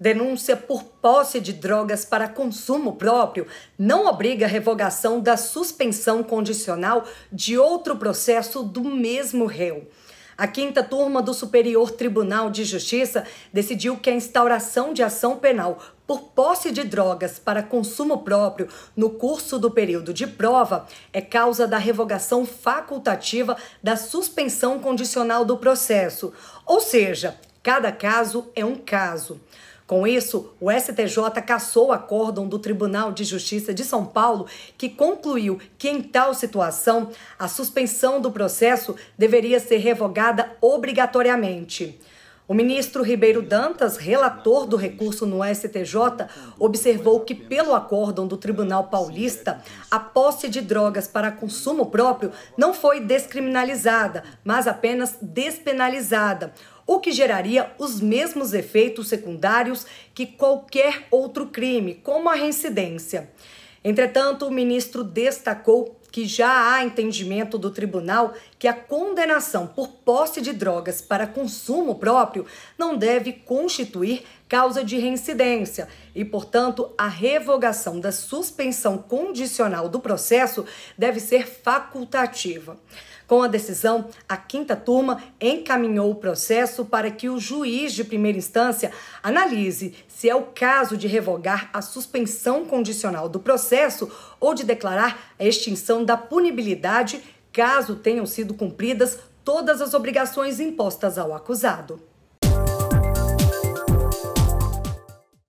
Denúncia por posse de drogas para consumo próprio não obriga a revogação da suspensão condicional de outro processo do mesmo réu. A quinta turma do Superior Tribunal de Justiça decidiu que a instauração de ação penal por posse de drogas para consumo próprio no curso do período de prova é causa da revogação facultativa da suspensão condicional do processo. Ou seja, cada caso é um caso. Com isso, o STJ cassou o acórdão do Tribunal de Justiça de São Paulo, que concluiu que, em tal situação, a suspensão do processo deveria ser revogada obrigatoriamente. O ministro Ribeiro Dantas, relator do recurso no STJ, observou que, pelo acórdão do Tribunal Paulista, a posse de drogas para consumo próprio não foi descriminalizada, mas apenas despenalizada, o que geraria os mesmos efeitos secundários que qualquer outro crime, como a reincidência. Entretanto, o ministro destacou que já há entendimento do tribunal que a condenação por posse de drogas para consumo próprio não deve constituir causa de reincidência e, portanto, a revogação da suspensão condicional do processo deve ser facultativa. Com a decisão, a quinta turma encaminhou o processo para que o juiz de primeira instância analise se é o caso de revogar a suspensão condicional do processo ou de declarar a extinção da punibilidade caso tenham sido cumpridas todas as obrigações impostas ao acusado.